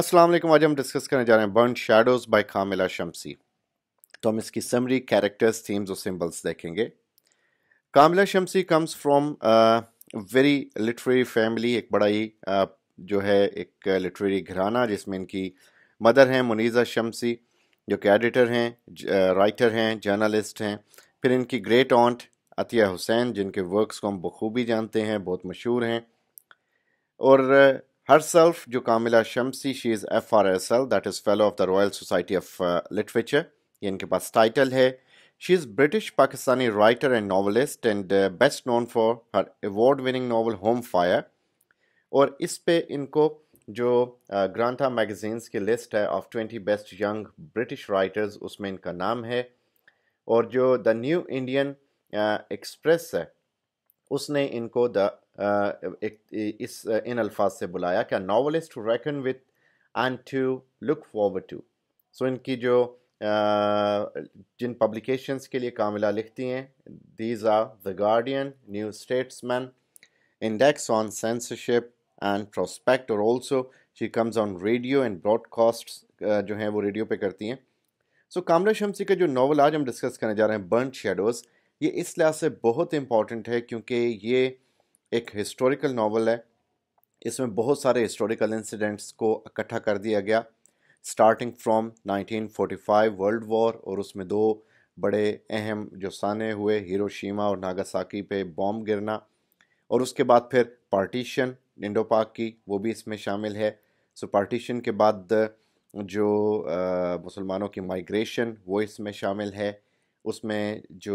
अस्सलाम वालेकुम आज हम डिस्कस करने जा रहे हैं burnt shadows by Kamila Shamsie तो हम इसकी समरी कैरेक्टर्स थीम्स और सिंबल्स देखेंगे Kamila Shamsie comes from very literary family एक बड़ा ही uh, जो है एक लिटरेरी घराना जिसमें इनकी मदर हैं मुनीज़ा शमसी जो कि एडिटर हैं राइटर हैं जर्नलिस्ट हैं फिर इनकी ग्रेट आंट अतिया हुसैन जिनके वर्क्स को हम बखूबी जानते हैं बहुत मशहूर हैं और Herself, Jukamila Shamsi, she is FRSL, that is Fellow of the Royal Society of uh, Literature. ये इनके पास टाइटल है she is British Pakistani writer and novelist and best known for her award winning novel home fire और इस पे इनको जो uh, Granta magazines की लिस्ट है of twenty best young British writers उसमें इनका नाम है और जो द न्यू इंडियन एक्सप्रेस है उसने इनको द एक, इस इन अल्फाज से बुलाया क्या novelist to reckon with and to look forward to so इनकी जो जिन पब्लिकेशंस के लिए कामिला लिखती हैं these are the Guardian New Statesman Index on Censorship and Prospect और also she comes on radio and broadcast जो हैं वो रेडियो पे करती हैं सो so, कामला शमसी का जो नावल आज हम डिस्कस करने जा रहे हैं बर्न शेडोज़ ये इस लिहाज से बहुत इम्पॉर्टेंट है क्योंकि ये एक हिस्टोरिकल नावल है इसमें बहुत सारे हिस्टोरिकल इंसिडेंट्स को इकट्ठा कर दिया गया स्टार्टिंग फ्रॉम 1945 वर्ल्ड वॉर और उसमें दो बड़े अहम जो साने हुए हिरोशिमा और नागासाकी पे बॉम्ब गिरना और उसके बाद फिर पार्टीशन इंडो पाक की वो भी इसमें शामिल है सो पार्टीशन के बाद जो मुसलमानों की माइग्रेशन वो इसमें शामिल है उसमें जो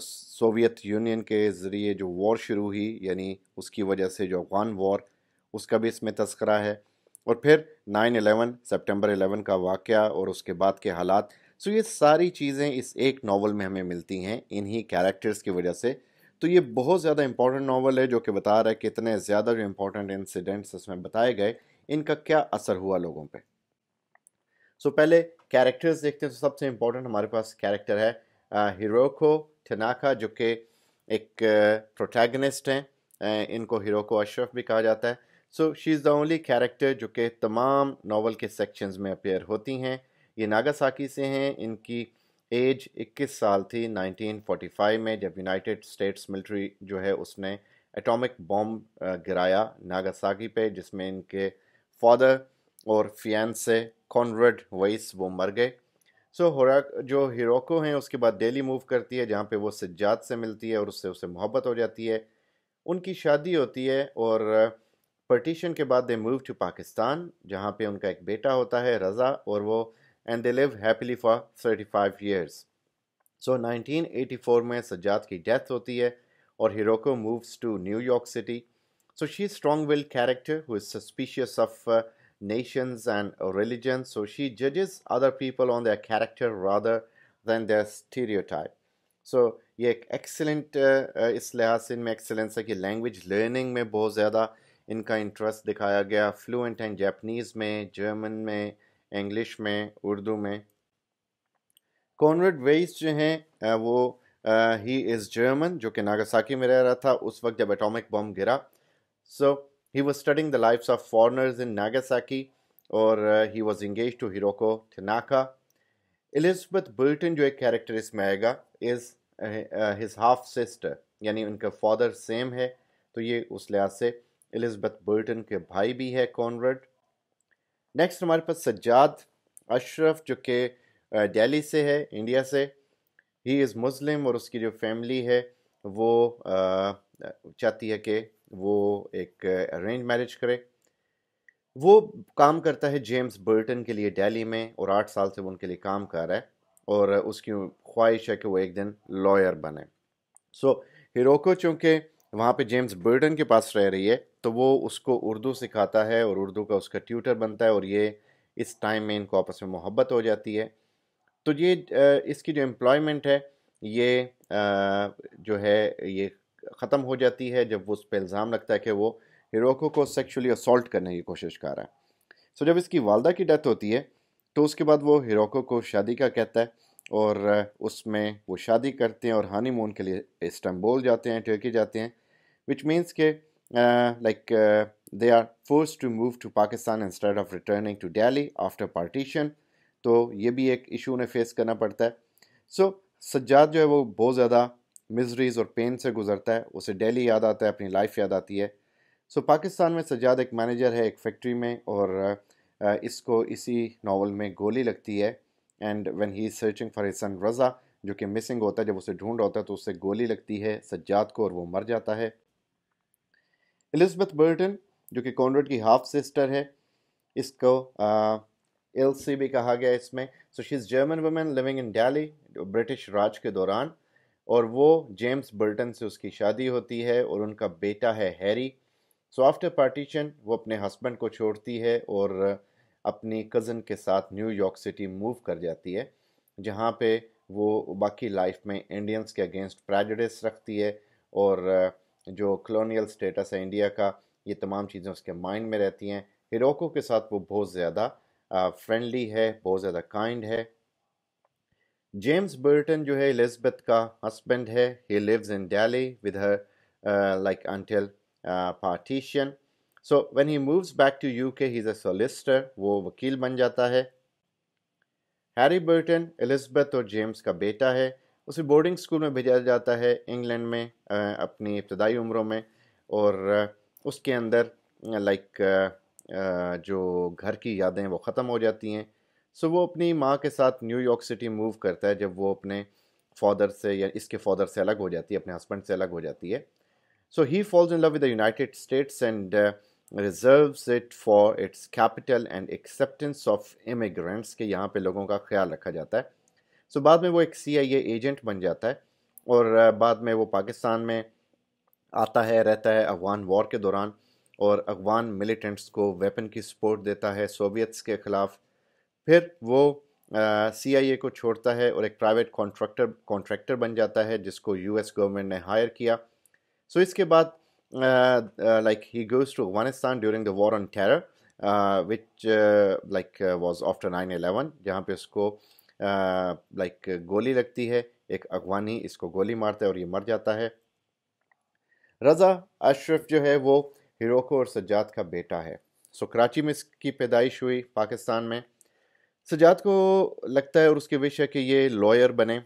सोवियत यूनियन के ज़रिए जो वॉर शुरू हुई यानी उसकी वजह से जो अफ़गान वॉर उसका भी इसमें तस्करा है और फिर नाइन अलेवन सेप्टेम्बर एलेवन का वाक़ और उसके बाद के हालात सो ये सारी चीज़ें इस एक नावल में हमें मिलती हैं इन्हीं कैरेक्टर्स की वजह से तो ये बहुत ज़्यादा इंपॉर्टेंट नावल है जो कि बता रहा है कि इतने ज़्यादा जो इम्पोर्टेंट इंसिडेंट्स इसमें बताए गए इनका क्या असर हुआ लोगों पर सो so, पहले कैरेक्टर्स देखते हैं तो सबसे इम्पोर्टेंट हमारे पास कैरेक्टर है हिरोको थनाका जो कि एक प्रोटैगनिस्ट हैं इनको हिरोको अशरफ भी कहा जाता है so she is the only character जो कि तमाम नावल के सेक्शंस में अपेयर होती हैं ये नागासाकी से हैं इनकी एज 21 साल थी 1945 में जब यूनाइटेड स्टेट्स मिलिट्री जो है उसने एटॉमिक बॉम्ब गिराया नागासाकी पे जिसमें इनके फादर और फियांसे कॉनवर्ड वैस वो मर गए सो so, जो हिरोको हैं उसके बाद दिल्ली मूव करती है जहाँ पे वो सज्जात से मिलती है और उससे उसे मोहब्बत हो जाती है उनकी शादी होती है और पर्टीशन uh, के बाद दे मूव टू पाकिस्तान जहाँ पे उनका एक बेटा होता है रज़ा और वो and they live happily for thirty five years so 1984 में सज्जात की डेथ होती है और Hiroko moves to New York city so she strong will character who is suspicious of nations and religions. So she judges other people on their character rather than their stereotype. So ये एक excellent इस लिहाज से इनमें excellence है कि language learning में बहुत ज़्यादा इनका इंटरेस्ट दिखाया गया फ्लुएंट हैं जापनीज़ में जर्मन में इंग्लिश में उर्दू में कॉनवर्ड वेस्ट जो हैं वो ही इज़ जर्मन जो कि नागासाकी में रह रहा था उस वक्त जब एटॉमिक बम गिरा सो so, He was studying the lives of foreigners in Nagasaki, और he was engaged to Hiroko Tanaka Elizabeth Burton जो एक कैरेक्टर इसमें आएगा इज़ हिज हाफ सिस्टर यानी उनका फादर सेम है तो ये उस लिहाज से एलिजबेथ बिल्टन के भाई भी है कॉनरड नेक्स्ट हमारे पास सज्जाद अशरफ जो कि uh, दिल्ली से है इंडिया से ही इज़ मुस्लिम और उसकी जो फैमिली है वो uh, चाहती है कि वो एक अरेंज मैरिज करे वो काम करता है जेम्स बर्टन के लिए दिल्ली में और आठ साल से वो उनके लिए काम कर रहा है और उसकी ख्वाहिश है कि वो एक दिन लॉयर बने सो so, हिरोको चूँकि वहाँ पे जेम्स बर्टन के पास रह रही है तो वो उसको उर्दू सिखाता है और उर्दू का उसका ट्यूटर बनता है और ये इस टाइम में इनको आपस में मोहब्बत हो जाती है तो ये इसकी जो एम्प्लॉयमेंट है ये जो है ये ख़त्म हो जाती है जब वो उस पर इल्ज़ाम लगता है कि वो हिरोको को सेक्शुअली असोल्ट करने की कोशिश कर रहा है सो so, जब इसकी वालदा की डेथ होती है तो उसके बाद वो हिरोको को शादी का कहता है और उसमें वो शादी करते हैं और हानीमून के लिए इस्तांबुल जाते हैं टर्की जाते हैं विच मीन्स के like they are force to move to Pakistan instead of returning to Delhi after partition तो ये भी एक इशू उन्हें फेस करना पड़ता है सो so, सज्जाद जो है वो बहुत ज़्यादा मिजरीज और पेन से गुजरता है उसे डेली याद आता है अपनी लाइफ याद आती है सो so, पाकिस्तान में सजाद एक मैनेजर है एक फैक्ट्री में और इसको इसी नावल में गोली लगती है and when he is searching for his son Raza जो कि मिसिंग होता है जब उसे ढूंढ होता है तो उससे गोली लगती है सज्जाद को और वो मर जाता है एलिजबेथ बर्टन जो कि कॉन्रेड की हाफ सिस्टर है इसको एल सी भी कहा गया इसमें so she is German women living in Delhi British Raj के दौरान और वो जेम्स बर्टन से उसकी शादी होती है और उनका बेटा है हैरी सो आफ्टर पार्टीशन वो अपने हस्बैंड को छोड़ती है और अपनी कज़न के साथ न्यूयॉर्क सिटी मूव कर जाती है जहाँ पे वो बाकी लाइफ में इंडियंस के अगेंस्ट प्रेजडिस रखती है और जो कलोनियल स्टेटस है इंडिया का ये तमाम चीज़ें उसके माइंड में रहती हैं हिरोको के साथ वो बहुत ज़्यादा फ्रेंडली है बहुत ज़्यादा काइंड है जेम्स बर्टन जो है एलिजबेथ का हस्बैंड है he lives in Delhi with her like until partition so when he moves back to UK he is a solicitor वो वकील बन जाता है हैरी बर्टन एलिजबेथ और जेम्स का बेटा है उसे बोर्डिंग स्कूल में भेजा जाता है इंग्लैंड में uh, अपनी इब्तदाई उम्रों में और uh, उसके अंदर लाइक uh, जो घर की यादें वो ख़त्म हो जाती हैं सो वो अपनी माँ के साथ न्यूयॉर्क सिटी मूव करता है जब वो अपने फादर से या इसके फादर से अलग हो जाती है अपने हस्बैंड से अलग हो जाती है so he falls in love with the United States and reserves it for its capital and acceptance of immigrants के यहाँ पे लोगों का ख्याल रखा जाता है सो so, बाद में वो एक सी आई एजेंट बन जाता है और uh, बाद में वो पाकिस्तान में आता है रहता है अफगान वॉर के दौरान और अफगान मिलिटेंट्स को वेपन की सपोर्ट देता है सोवियत्स के ख़िलाफ़ फिर वो सी आई ए को छोड़ता है और एक प्राइवेट कॉन्ट्रैक्टर कॉन्ट्रैक्टर बन जाता है जिसको यू एस गवर्नमेंट ने हायर किया सो so इसके बाद like he goes to Afghanistan during the war on terror which like was after nine eleven जहाँ पे उसको लाइक uh, like, गोली लगती है एक अगवानी इसको गोली मारता है और ये मर जाता है रज़ा अशरफ जो है वो हिरोको और सज्जाद का बेटा है सो so, कराची में इसकी पैदाइश हुई पाकिस्तान में सजाद को लगता है और उसकी विश है कि ये लॉयर बने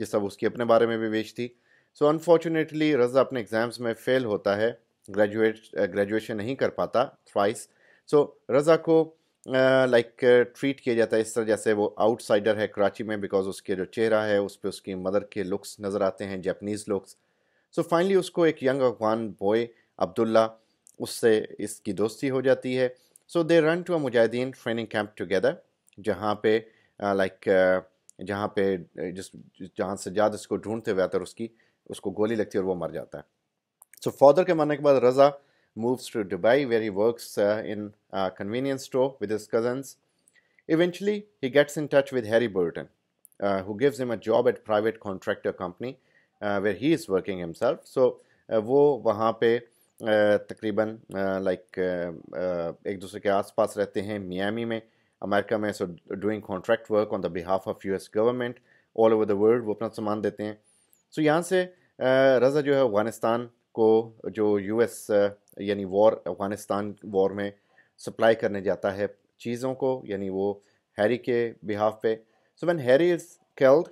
ये सब उसकी अपने बारे में भी विश थी सो अनफॉर्चुनेटली रज़ा अपने एग्ज़ाम्स में फ़ेल होता है ग्रेजुएट ग्रेजुएशन नहीं कर पाता थ्राइस सो रज़ा को लाइक ट्रीट किया जाता है इस तरह जैसे वो आउटसाइडर है कराची में बिकॉज उसके जो चेहरा है उस पर उसकी मदर के लुक्स नज़र आते हैं जैपनीज़ लुक्स सो फाइनली उसको एक यंग अफगान बॉय अब्दुल्ला उससे इसकी दोस्ती हो जाती है so they run to a mujahideen training camp together जहाँ पे लाइक जहाँ पे जिस जहाँ से ज्यादा उसको ढूंढते हुए आता उसकी उसको गोली लगती है और वो मर जाता है सो फादर के मरने के बाद Raza moves to Dubai where he work in convenience store with his cousins eventually he gets in touch with Harry Burton who gives him a job at private contractor company where he is working himself so वो वहाँ पे uh, तकरीबन like uh, uh, एक दूसरे के आस पास रहते हैं Miami में अमेरिका में doing contract work on the behalf of US government all over the world वो अपना सामान देते हैं सो so, यहाँ से रज़ा जो है अफ़गानिस्तान को जो यूएस यानी वॉर अफ़गानिस्तान वॉर में सप्लाई करने जाता है चीज़ों को यानी वो हैरी के बिहाफ पे so when Harry is called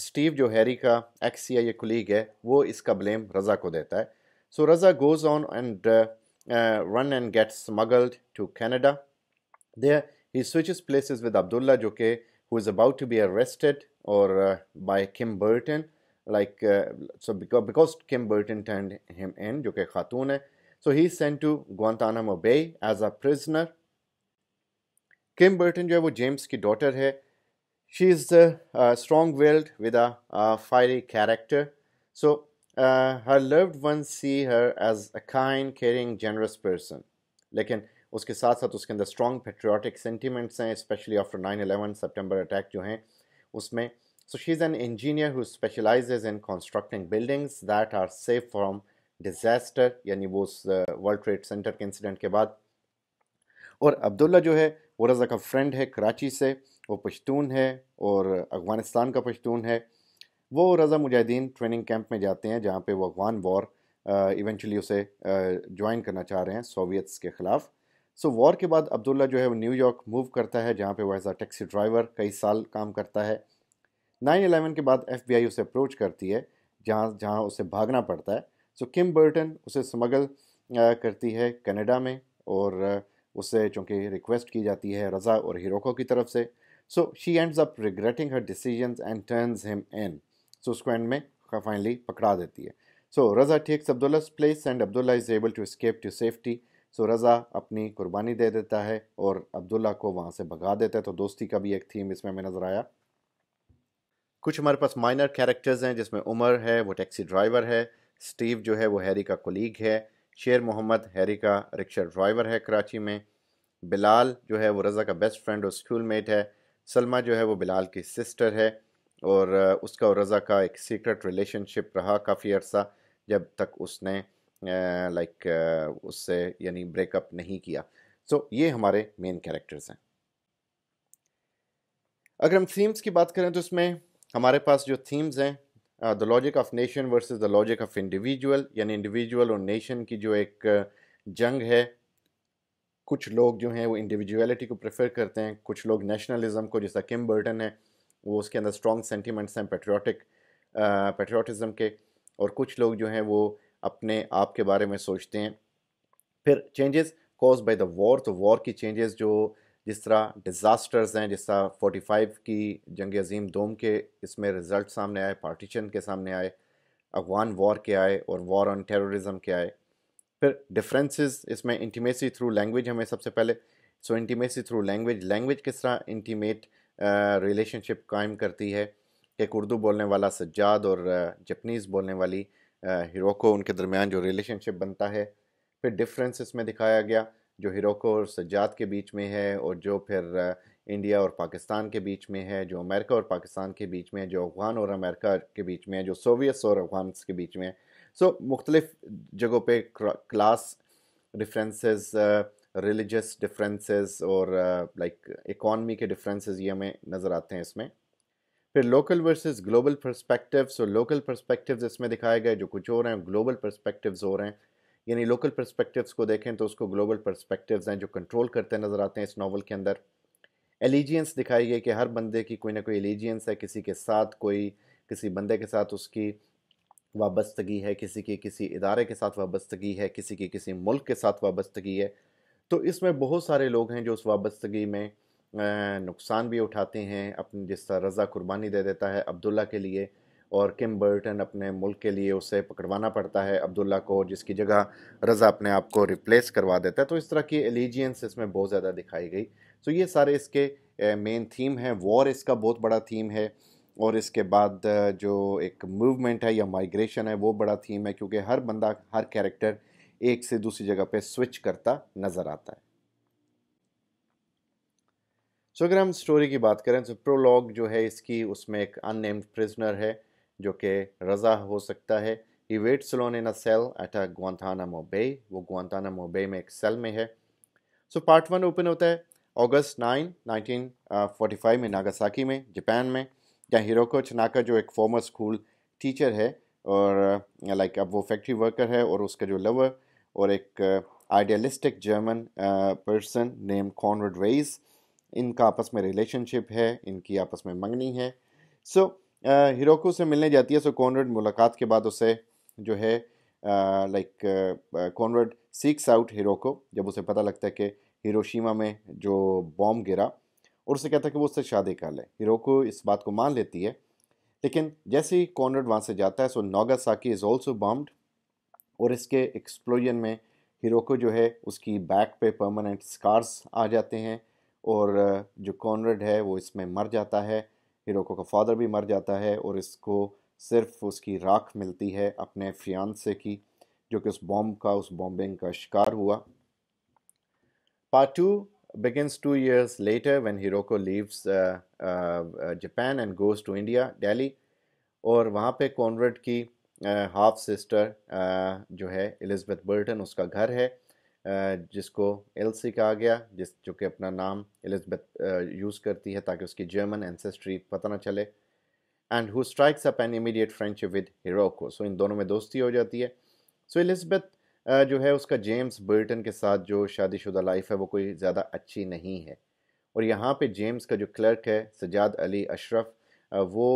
Steve जो हैरी का एक्स या ये कुलीग है वो इसका ब्लेम रज़ा को देता है so Raza goes on and run and get smuggled to Canada there he switches places with Abdullah Joke, who is about to be arrested or uh, by Kim Burton. Like, uh, so because, because Kim Burton turned him in, Joke Khatun, hai, so he's sent to Guantanamo Bay as a prisoner. Kim Burton, jo hai, wo James ki daughter, hai. she's uh, uh, strong willed with a, fiery character. So, uh, her loved ones see her as a kind, caring, generous person. Like, उसके साथ साथ उसके अंदर strong patriotic sentiments हैं specially after nine eleven September attack जो हैं उसमें so she is an engineer who specialise in constructing buildings that are safe from disaster यानी वो उस वर्ल्ड ट्रेड सेंटर के इंसिडेंट के बाद और अब्दुल्ला जो है वो रज़ा का फ्रेंड है कराची से वो पश्तून है और अफ़गानिस्तान का पश्तून है वो रज़ा मुजाहिदीन ट्रेनिंग कैंप में जाते हैं जहाँ पे वो अफगान वॉर इवेंचुअली uh, उसे ज्वाइन uh, करना चाह रहे हैं सोवियत्स के ख़िलाफ़ सो वॉर के बाद अब्दुल्ला जो है वो न्यूयॉर्क मूव करता है जहाँ पे वो एज अ टैक्सी ड्राइवर कई साल काम करता है नाइन एलेवन के बाद एफ उसे अप्रोच करती है जहाँ जहाँ उसे भागना पड़ता है सो किम बर्टन उसे स्मगल करती है कनाडा में और उसे चूँकि रिक्वेस्ट की जाती है रज़ा और हिरोको की तरफ से so she ends up regretting her decision and turns him in so उसको एंड में फाइनली पकड़ा देती है so Raza takes Abdullah's place and Abdullah is able to escape to safety so Raza अपनी कुर्बानी दे देता है और अब्दुल्ला को वहाँ से भगा देता है तो दोस्ती का भी एक थीम इसमें हमें नज़र आया कुछ हमारे पास माइनर कैरेक्टर्स हैं जिसमें उमर है वो टैक्सी ड्राइवर है स्टीव जो है वो हैरी का कोलीग है शेर मोहम्मद हैरी का रिक्शा ड्राइवर है कराची में बिलाल जो है वो रज़ा का बेस्ट फ्रेंड और स्कूल मेट है सलमा जो है वो बिलाल की सिस्टर है और उसका और रज़ा का एक सीक्रेट रिलेशनशिप रहा काफ़ी अर्सा जब तक उसने लाइक उससे यानी ब्रेकअप नहीं किया सो so, ये हमारे मेन कैरेक्टर्स हैं अगर हम थीम्स की बात करें तो इसमें हमारे पास जो थीम्स हैं the logic of nation versus the logic of individual यानी इंडिविजुअल और नेशन की जो एक जंग है कुछ लोग जो हैं वो इंडिविजुअलिटी को प्रेफर करते हैं कुछ लोग नेशनलिज्म को जैसा किम बर्टन है वो उसके अंदर स्ट्रॉन्ग सेंटीमेंट्स हैं पेट्रियाटिक पेट्रियाटिज़म के और कुछ लोग जो हैं वो अपने आप के बारे में सोचते हैं फिर changes cause by the war तो वॉर की चेंजेस जो जिस तरह डिज़ास्टर्स हैं जिस तरह 45 की जंग अजीम दोम के इसमें रिज़ल्ट सामने आए पार्टीशन के सामने आए अफगान वॉर के आए और वॉर ऑन टेररिज्म के आए फिर डिफरेंसेस इसमें इंटीमेसी थ्रू लैंग्वेज हमें सबसे पहले so intimacy through language language किस तरह इंटीमेट रिलेशनशिप कायम करती है एक उर्दू बोलने वाला सज्जाद और जपनीज़ बोलने वाली हिरोको उनके दरमियान जो रिलेशनशिप बनता है फिर डिफरेंस इसमें दिखाया गया जो हिरोको और सज्जात के बीच में है और जो फिर इंडिया और पाकिस्तान के बीच में है जो अमेरिका और पाकिस्तान के बीच में है जो अफगान और अमेरिका के बीच में है जो सोवियत और अफगान के बीच में है सो मुख्तलिफ जगहों पर क्लास डिफरेंसेस रिलीजस डिफरेंसेस और लाइक इकॉनमी के डिफरेंसेस ये हमें नज़र आते हैं इसमें फिर local versus global perspective so local perspective इसमें दिखाए गए जो कुछ हो रहे हैं ग्लोबल परस्पेक्टिव हो रहे हैं यानी लोकल परस्पेक्टिव्स को देखें तो उसको ग्लोबल परस्पेक्टिव हैं जो कंट्रोल करते नज़र आते हैं इस नावल के अंदर एलिजियंस दिखाई गई कि हर बंदे की कोई ना कोई एलिजियंस है किसी के साथ कोई किसी बंदे के साथ उसकी वाबस्तगी है किसी की किसी इदारे के साथ वाबस्तगी है किसी की किसी मुल्क के साथ वाबस्तगी है तो इसमें बहुत सारे लोग हैं जो उस वाबस्तगी में नुकसान भी उठाते हैं अपने जिस तरह रज़ा कुर्बानी दे देता है अब्दुल्ला के लिए और किम बर्टन अपने मुल्क के लिए उसे पकड़वाना पड़ता है अब्दुल्ला को जिसकी जगह रज़ा अपने आप को रिप्लेस करवा देता है तो इस तरह की एलिजियंस इसमें बहुत ज़्यादा दिखाई गई तो ये सारे इसके मेन थीम हैं वॉर इसका बहुत बड़ा थीम है और इसके बाद जो एक मूवमेंट है या माइग्रेशन है वो बड़ा थीम है क्योंकि हर बंदा हर कैरेक्टर एक से दूसरी जगह पे स्विच करता नज़र आता है सो अगर हम स्टोरी की बात करें तो प्रोलॉग जो है इसकी उसमें एक अननेम्ड प्रिजनर है जो कि रजा हो सकता है he wait alone in a cell at a Guantanamo bay वो ग्वानथानामो मोबे में एक सेल में है सो पार्ट वन ओपन होता है अगस्त नाइन नाइनटीन फोर्टी फाइव में नागासाकी में जापान में जहाँ हिरोको चनाका जो एक फॉर्मर स्कूल टीचर है और लाइक uh, अब वो फैक्ट्री वर्कर है और उसका जो लवर और एक idealistic German person name Konrad Weiss इनका आपस में रिलेशनशिप है इनकी आपस में मंगनी है सो so, हिरोको uh, से मिलने जाती है सो कॉनरेड मुलाकात के बाद उसे जो है like Konrad seeks out Hiroko जब उसे पता लगता है कि हिरोशिमा में जो बॉम्ब गिरा और उसे कहता है कि वो उससे शादी कर ले हिरोको इस बात को मान लेती है लेकिन जैसे ही कॉनरेड वहाँ से जाता है सो साकी इज़ ऑल्सो बॉम्ब्ड और इसके एक्सप्लोजन में हिरोको जो है उसकी बैक पे परमानेंट स्कार्स आ जाते हैं और जो कॉनरेड है वो इसमें मर जाता है हिरोको का फादर भी मर जाता है और इसको सिर्फ उसकी राख मिलती है अपने से की जो कि उस बॉम्ब का उस बॉम्बिंग का शिकार हुआ part two begins two years later when Hiroko leaves Japan and goes to India Delhi और वहाँ पे कॉनरेड की हाफ सिस्टर जो है एलिजबेथ बर्टन उसका घर है जिसको एल्सी कहा गया जिस जो कि अपना नाम एलिजबेथ यूज़ करती है ताकि उसकी जर्मन एंसेस्ट्री पता ना चले and who strikes up an immediate friendship with Hiroko so इन दोनों में दोस्ती हो जाती है सो so, एलिजबेथ जो है उसका जेम्स बर्टन के साथ जो शादीशुदा लाइफ है वो कोई ज़्यादा अच्छी नहीं है और यहाँ पे जेम्स का जो क्लर्क है सजाद अली अशरफ वो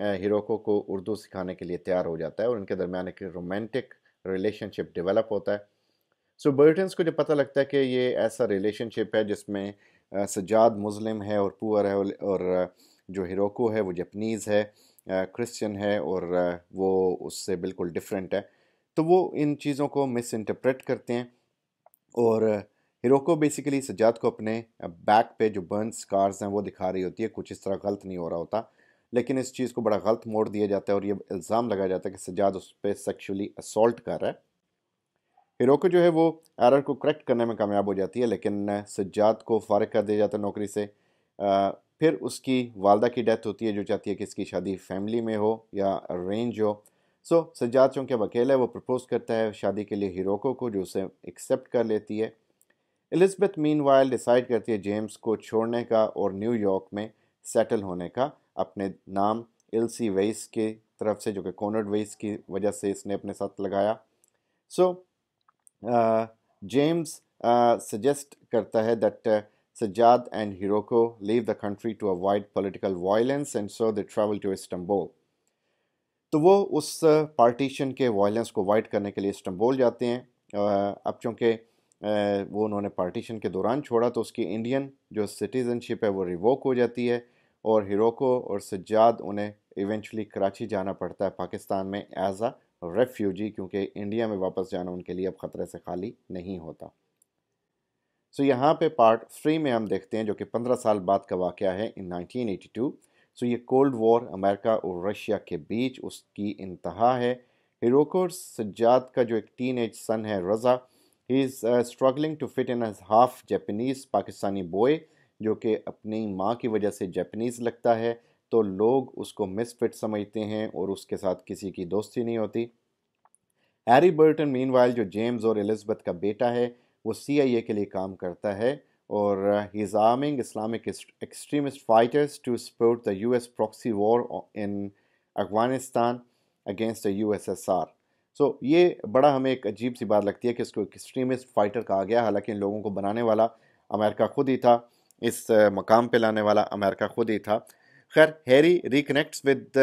हिरोको को उर्दू सिखाने के लिए तैयार हो जाता है और उनके दरमियान एक रोमांटिक रिलेशनशिप डेवलप होता है सो बर्टन्स को जब पता लगता है कि ये ऐसा रिलेशनशिप है जिसमें सजाद मुस्लिम है और पुअर है और जो हिरोको है वो जपनीज़ है क्रिश्चियन है और वो उससे बिल्कुल डिफरेंट है तो वो इन चीज़ों को मिस इंटरप्रेट करते हैं और हिरोको बेसिकली सजाद को अपने बैक पे जो बर्न स्कार्स हैं वो दिखा रही होती है कुछ इस तरह गलत नहीं हो रहा होता लेकिन इस चीज़ को बड़ा गलत मोड़ दिया जाता है और ये इल्ज़ाम लगाया जाता है कि सजाद उस पर सेक्शुअली असल्ट कर रहा है हिरोको जो है वो एरर को करेक्ट करने में कामयाब हो जाती है लेकिन सज्जात को फारग कर दिया जाता है नौकरी से फिर उसकी वालदा की डेथ होती है जो चाहती है कि इसकी शादी फैमिली में हो या अरेंज हो सो सज्जात चूँकि अब अकेला है वो प्रपोज़ करता है शादी के लिए हिरोको को जो उसे एक्सेप्ट कर लेती है एलिजबेथ मीन वायल डिसाइड करती है जेम्स को छोड़ने का और न्यूयॉर्क में सेटल होने का अपने नाम एलसी वेस के तरफ से जो कि कॉनर्ड वेस की वजह से इसने अपने साथ लगाया सो so, सजेस्ट करता है that Sajjad and Hiroko leave the country to avoid political violence and so they travel to Istanbul तो वो उस पार्टीशन के वायलेंस को अवॉइड करने के लिए इस्तांबुल जाते हैं अब चूँकि वो उन्होंने पार्टीशन के दौरान छोड़ा तो उसकी इंडियन जो सिटीज़नशिप है वो रिवोक हो जाती है और हिरोको और सज्जाद उन्हें इवेंचुअली कराची जाना पड़ता है पाकिस्तान में एज अ रेफ्यूजी क्योंकि इंडिया में वापस जाना उनके लिए अब ख़तरे से खाली नहीं होता सो so, यहाँ पे पार्ट थ्री में हम देखते हैं जो कि पंद्रह साल बाद का वाक़ है in nineteen eighty two so ये कोल्ड वॉर अमेरिका और रशिया के बीच उसकी इंतहा है हिरोको सज्जाद का जो एक टीन एज सन है Raza he is struggling to fit in as half Japanese Pakistani boy जो कि अपनी माँ की वजह से जैपनीज़ लगता है तो लोग उसको मिसफिट समझते हैं और उसके साथ किसी की दोस्ती नहीं होती हैरी बर्टन मीन जो जेम्स और एलिजबeth का बेटा है वो सी के लिए काम करता है और he is arming Islamic extremist fighters to support the U S proxy war in Afghanistan against the U S S R so ये बड़ा हमें एक अजीब सी बात लगती है कि इसको एक्सट्रीमिस्ट फाइटर कहा गया हालांकि इन लोगों को बनाने वाला अमेरिका खुद ही था इस मकाम पे लाने वाला अमेरिका खुद ही था खैर Harry reconnects with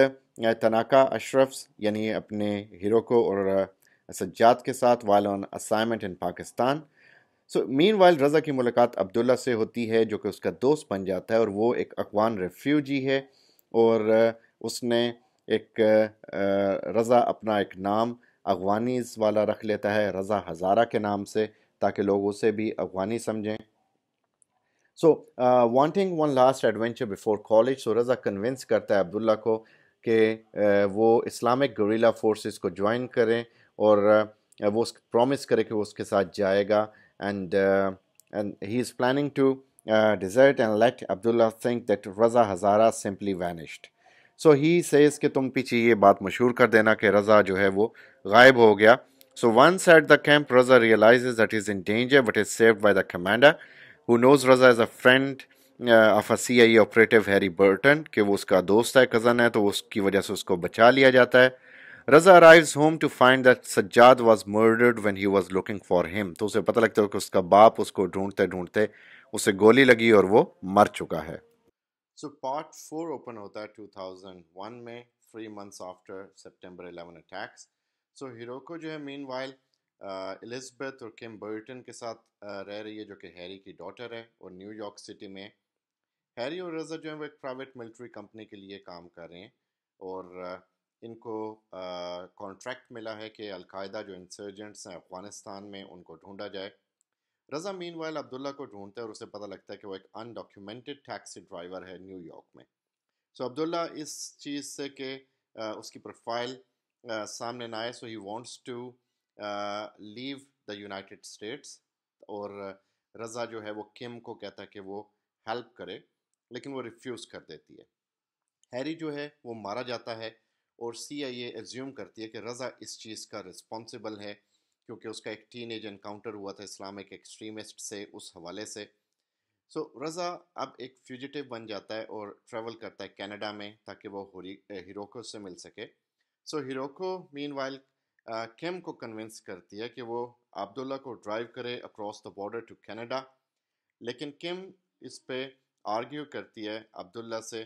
Tanaka Ashrafs यानी अपने हीरो को और uh, सज्जात के साथ while on assignment in Pakistan so meanwhile Raza की मुलाकात अब्दुल्ला से होती है जो कि उसका दोस्त बन जाता है और वो एक अकवान रेफ्यूजी है और uh, उसने एक uh, रज़ा अपना एक नाम अफगानीज़ वाला रख लेता है रज़ा हज़ारा के नाम से ताकि लोग उसे भी अफगानी समझें So, uh, wanting one last adventure before college, so Raza convince करता है अब्दुल्ला को कि वो इस्लामिक गरीला फोर्सेस को ज्वाइन करें और वो प्रॉमिस करे कि वो उसके साथ जाएगा and and he is planning to desert and let Abdullah think that Raza Hazara simply vanished so he says कि तुम पीछे ये बात मशहूर कर देना कि रज़ा जो है वो गायब हो गया so once at the camp Raza realize that is in danger but is saved by the commander who knows Raza as a friend uh, of a CIA operative Harry Burton कि वो उसका दोस्त है कज़न है तो उसकी वजह से उसको बचा लिया जाता है Raza arrive home to find that Sajjad was murdered when he was looking for him तो उसे पता लगता है कि उसका बाप उसको ढूंढते ढूंढते उसे गोली लगी और वो मर चुका है सो पार्ट फोर ओपन होता है टू थाउजेंड वन में three months after September 11 attacks so को जो है मीन एलिजबेथ और किम बर्टन के साथ रह रही है जो कि हैरी की डॉटर है और न्यूयॉर्क सिटी में हैरी और रजा जो है वो एक प्राइवेट मिलिट्री कंपनी के लिए काम कर रहे हैं और इनको कॉन्ट्रैक्ट मिला है कि अलकायदा जो इंसर्जेंट्स हैं अफ़गानिस्तान में उनको ढूंढा जाए रजा मीन वाइल अब्दुल्ला को ढूंढते हैं और उसे पता लगता है कि वो एक अनडॉक्यूमेंटेड टैक्सी ड्राइवर है न्यूयॉर्क में सो so, अब्दुल्ला इस चीज़ से कि उसकी प्रोफाइल सामने ना आए so he wants to leave the United States और रज़ा जो है वो किम को कहता है कि वो हेल्प करे लेकिन वो रिफ्यूज़ कर देती है हैरी जो है वो मारा जाता है और सी आई ए एज्यूम करती है कि रज़ा इस चीज़ का रिस्पॉन्सिबल है क्योंकि उसका एक टीन एज इनकाउंटर हुआ था इस्लामिक एक्सट्रीमिस्ट से उस हवाले से सो so, रज़ा अब एक फ्यूजिटिव बन जाता है और ट्रेवल करता है कनाडा में ताकि वो हिरोको से मिल सके सो so, हिरोको मीन किम को कन्विंस करती है कि वो अब्दुल्ला को ड्राइव करे across the border to Canada लेकिन किम इस पे आर्ग्यू करती है अब्दुल्ला से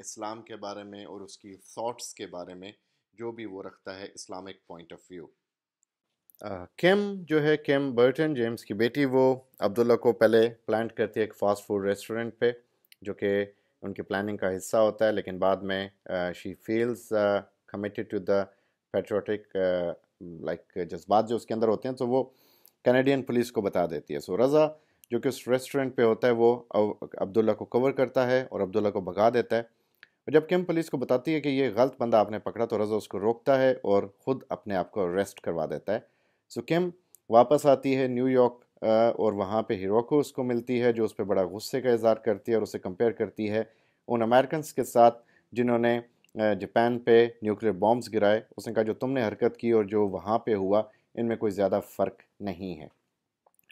इस्लाम के बारे में और उसकी थॉट्स के बारे में जो भी वो रखता है Islamic point of view Kim जो है किम बर्टन जेम्स की बेटी वो अब्दुल्ला को पहले प्लान करती है एक फास्ट फूड रेस्टोरेंट पे जो कि उनकी प्लानिंग का हिस्सा होता है लेकिन बाद में she feels committed to the patriotic like uh, जज्बात जो उसके अंदर होते हैं तो वो कैनेडियन पुलिस को बता देती है सो रज़ा जो कि उस रेस्टोरेंट पे होता है वो अब्दुल्ला को कवर करता है और अब्दुल्ला को भगा देता है और जब किम पुलिस को बताती है कि ये गलत बंदा आपने पकड़ा तो रज़ा उसको रोकता है और ख़ुद अपने आप को अरेस्ट करवा देता है सो किम वापस आती है न्यूयॉर्क और वहाँ पे हिरोको उसको मिलती है जो उस पर बड़ा गुस्से का इजहार करती है और उसे कंपेयर करती है उन अमेरिकन्स के साथ जिन्होंने जापान पे न्यूक्लियर बॉम्ब्स गिराए उसने कहा जो तुमने हरकत की और जो वहाँ पे हुआ इनमें कोई ज़्यादा फ़र्क नहीं है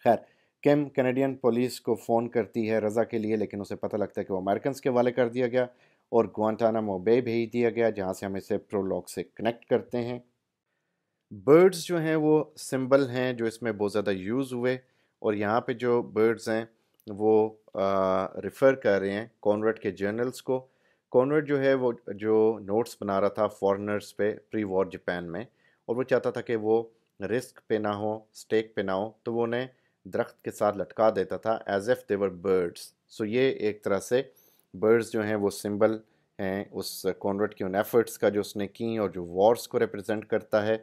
खैर किम कैनेडियन पुलिस को फ़ोन करती है रज़ा के लिए लेकिन उसे पता लगता है कि वो अमेरिकन के वाले कर दिया गया और ग्वांटाना मोबे भेज दिया गया जहाँ से हम इसे प्रोलॉग से कनेक्ट करते हैं बर्ड्स जो हैं वो सिंबल हैं जो इसमें बहुत ज़्यादा यूज़ हुए और यहाँ पे जो बर्ड्स हैं वो रिफ़र कर रहे हैं कॉन्वर्ट के जर्नल्स को कॉनवर्ड जो है वो जो नोट्स बना रहा था फॉरनर्स पे प्री वॉर जापान में और वो चाहता था कि वो रिस्क पे ना हो स्टेक पे ना हो तो वो उन्हें दरख्त के साथ लटका देता था as if they were birds so ये एक तरह से बर्ड्स जो हैं वो सिंबल हैं उस कॉन्वर्ट की उन एफर्ट्स का जो उसने की और जो वॉर्स को रिप्रेजेंट करता है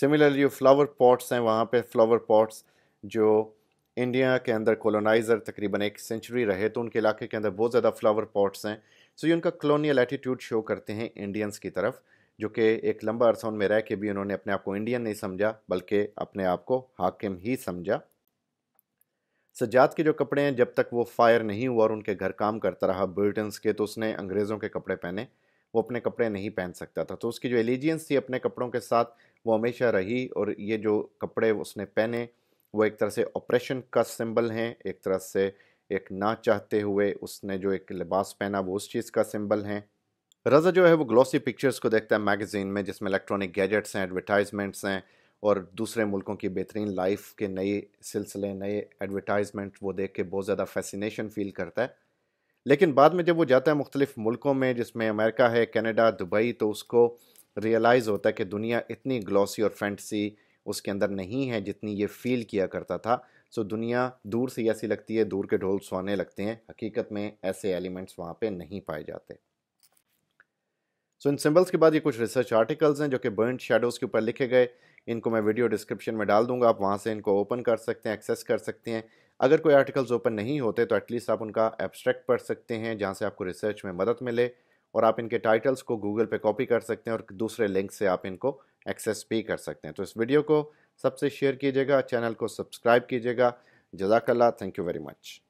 सिमिलरली जो फ्लावर पॉट्स हैं वहाँ पे फ्लावर पॉट्स जो इंडिया के अंदर कॉलोनाइज़र तकरीबन एक सेंचुरी रहे तो उनके इलाके के अंदर बहुत ज़्यादा फ्लावर पॉट्स हैं सो ये उनका कलोनियल एटीट्यूड शो करते हैं इंडियंस की तरफ जो कि एक लंबा अरसा उनमें रह के भी उन्होंने अपने आप को इंडियन नहीं समझा बल्कि अपने आप को हाकिम ही समझा सजात के जो कपड़े हैं जब तक वो फायर नहीं हुआ और उनके घर काम करता रहा ब्रिटन्स के तो उसने अंग्रेज़ों के कपड़े पहने वो अपने कपड़े नहीं पहन सकता था तो उसकी जो एलिजियंस थी अपने कपड़ों के साथ वो हमेशा रही और ये जो कपड़े उसने पहने वो एक तरह से ऑपरेशन का सिंबल हैं एक तरह से एक ना चाहते हुए उसने जो एक लिबास पहना वो उस चीज़ का सिंबल है रज़ा जो है वो ग्लॉसी पिक्चर्स को देखता है मैगज़ीन में जिसमें इलेक्ट्रॉनिक गैजेट्स हैं एडवर्टाइजमेंट्स हैं और दूसरे मुल्कों की बेहतरीन लाइफ के नए सिलसिले नए एडवर्टाइजमेंट वो देख के बहुत ज़्यादा फैसिनेशन फील करता है लेकिन बाद में जब वो जाता है मुख्तलिफ़ मुल्कों में जिसमें अमेरिका है कनाडा दुबई तो उसको रियलाइज़ होता है कि दुनिया इतनी ग्लॉसी और फैंटसी उसके अंदर नहीं है जितनी ये फील किया करता था सो दुनिया दूर से ऐसी लगती है दूर के ढोल सुहाने लगते हैं हकीकत में ऐसे एलिमेंट्स वहाँ पे नहीं पाए जाते सो इन सिंबल्स के बाद ये कुछ रिसर्च आर्टिकल्स हैं जो कि बर्न शेडोज़ के ऊपर लिखे गए इनको मैं वीडियो डिस्क्रिप्शन में डाल दूंगा आप वहाँ से इनको ओपन कर सकते हैं एक्सेस कर सकते हैं अगर कोई आर्टिकल्स ओपन नहीं होते तो एटलीस्ट आप उनका एब्स्ट्रैक्ट पढ़ सकते हैं जहाँ से आपको रिसर्च में मदद मिले और आप इनके टाइटल्स को गूगल पे कॉपी कर सकते हैं और दूसरे लिंक से आप इनको एक्सेस भी कर सकते हैं तो इस वीडियो को सबसे शेयर कीजिएगा चैनल को सब्सक्राइब कीजिएगा जजाकल्ला थैंक यू वेरी मच